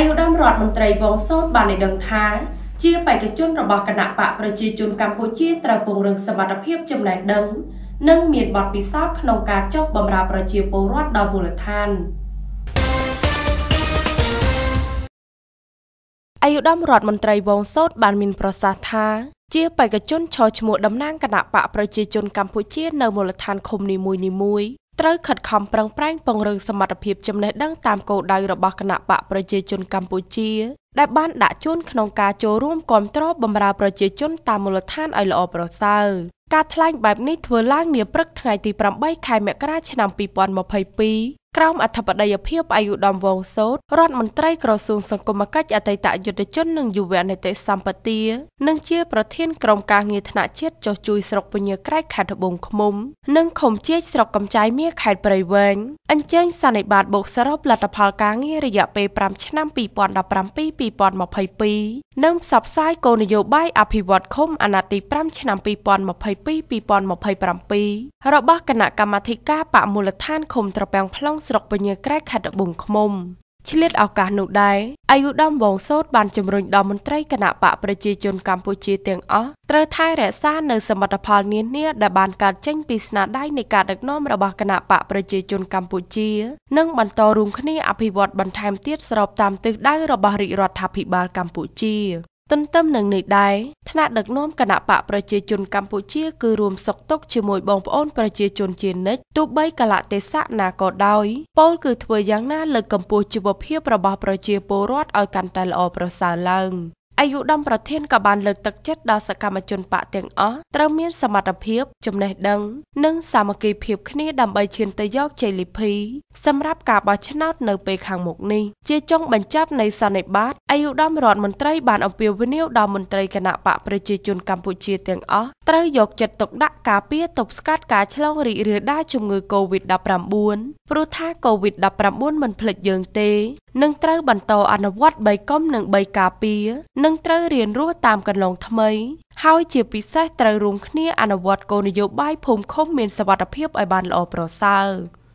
អាយុដំរដ្ឋមន្ត្រីវងសោតបានឲ្យដឹងថា ជាបេក្ខជនរបស់គណៈបកប្រជាជនកម្ពុជាត្រូវពង្រឹងសមត្ថភាពចំណេះដឹង និងមានបទពិសោធន៍ក្នុងការចុះបម្រើប្រជាពលរដ្ឋដល់មូលដ្ឋានអាយុដំរដ្ឋមន្ត្រីវងសោតបានមាន ប្រសាសន៍ថា ជាបេក្ខជនឈរឈ្មោះតំណាងគណៈបកប្រជាជន កម្ពុជា នៅមូលដ្ឋានឃុំនីមួយៗត្រូវខិតខំប្រឹងប្រែងពង្រឹងសមត្ថភាពចំណេះដឹងតាមគោលដៅរបស់គណៈបកប្រជាជនកម្ពុជា ដែលបានដាក់ជូនក្នុងការចូលរួមគាំទ្របម្រើប្រជាជន តាមមូលដ្ឋានឲ្យល្អប្រសើរការថ្លែងបែបនេះធ្វើឡើងនាព្រឹកថ្ងៃទី8ខែមករាឆ្នាំ2022ក្រោមអធិបតីភាពអាយុដំវងសោតរដ្ឋមន្ត្រីក្រសួងសង្គមកិច្ចអតីតយុទ្ធជននិងយុវនីតិសម្បទានិងជាប្រធានក្រុមការងារថ្នាក់ជាតិចុះជួយស្រុកពញាក្រែកខេត្តត្បូងឃ្មុំនិងខុំជាចស្រុកកំចាយមៀខេត្តព្រៃវែងអញ្ជើញសន្និបាតបូកសរុបលទ្ធផលការងាររយៈពេល5ឆ្នាំ2017-2022និងផ្សព្វផ្សាយគោលនយោបាយអភិវឌ្ឍឃុំអាណត្តិទី5ឆ្នាំ2022-2027របស់គណៈកម្មាធិការបកមូលដ្ឋានឃុំត្រពាំង plong ស្រុកពញាក្រែកខេត្តត្បូងឃ្មុំឆ្លៀតឱកាសនោះដែរអាយុដំវងសោតបានជំរុញដល់មន្ត្រីគណៈបកប្រជាជនកម្ពុជាទាំងអស់ត្រូវថែរក្សានៅសមិទ្ធផលនានាដែលបានកើតចេញពីស្នាដៃនៃការដឹកនាំរបស់គណៈបកប្រជាជនកម្ពុជានិងបន្តរួមគ្នាអភិវឌ្ឍបន្ថែមទៀតស្របតាមទិសដៅរបស់រាជរដ្ឋាភិបាលកម្ពុជាទន្ទឹមនឹងនេះដែរថ្នាក់ដឹកនាំគណៈបកប្រជាជនកម្ពុជាគឺរួមសុកទុកជាមួយបងប្អូនប្រជាជនជានិច្ចទោះបីកលៈទេសៈណាក៏ដោយពលគឺធ្វើយ៉ាងណាលើកកម្ពស់ជីវភាពរបស់ប្រជាពលរដ្ឋឲ្យកាន់តែល្អប្រសើរឡើងអាយុដំប្រធានក៏បានលើកទឹកចិត្តដល់សកម្មជនបកទាំងអស់ត្រូវមានសមត្ថភាពចំណេះដឹង និងសាមគ្គីភាពគ្នាដើម្បីឈានទៅយកជ័យលីភីសម្រាប់ការបោះឆ្នោតនៅពេលខាងមុខនេះជាចុងបញ្ចប់នៃសន្និបាតអាយុដំរដ្ឋមន្ត្រីបានអំពាវនាវដល់មន្ត្រីគណៈបកប្រជាជនកម្ពុជាទាំងអស់ត្រូវយកចិត្តទុកដាក់ការពារទប់ស្កាត់ការឆ្លងរីករាលដាលជំងឺ Covid-19 ព្រោះថា COVID-19 មិនភ្លេចយើងទេនឹងត្រូវបន្តអនុវត្ត3កុំនិង3ការពារនឹងត្រូវរៀនរស់តាមកន្លងថ្មី ហើយជាពិសេសត្រូវរួមគ្នាអនុវត្តគោលនយោបាយភូមិឃុំមានសវត្ថិភាពឲ្យបានល្អប្រសើរ។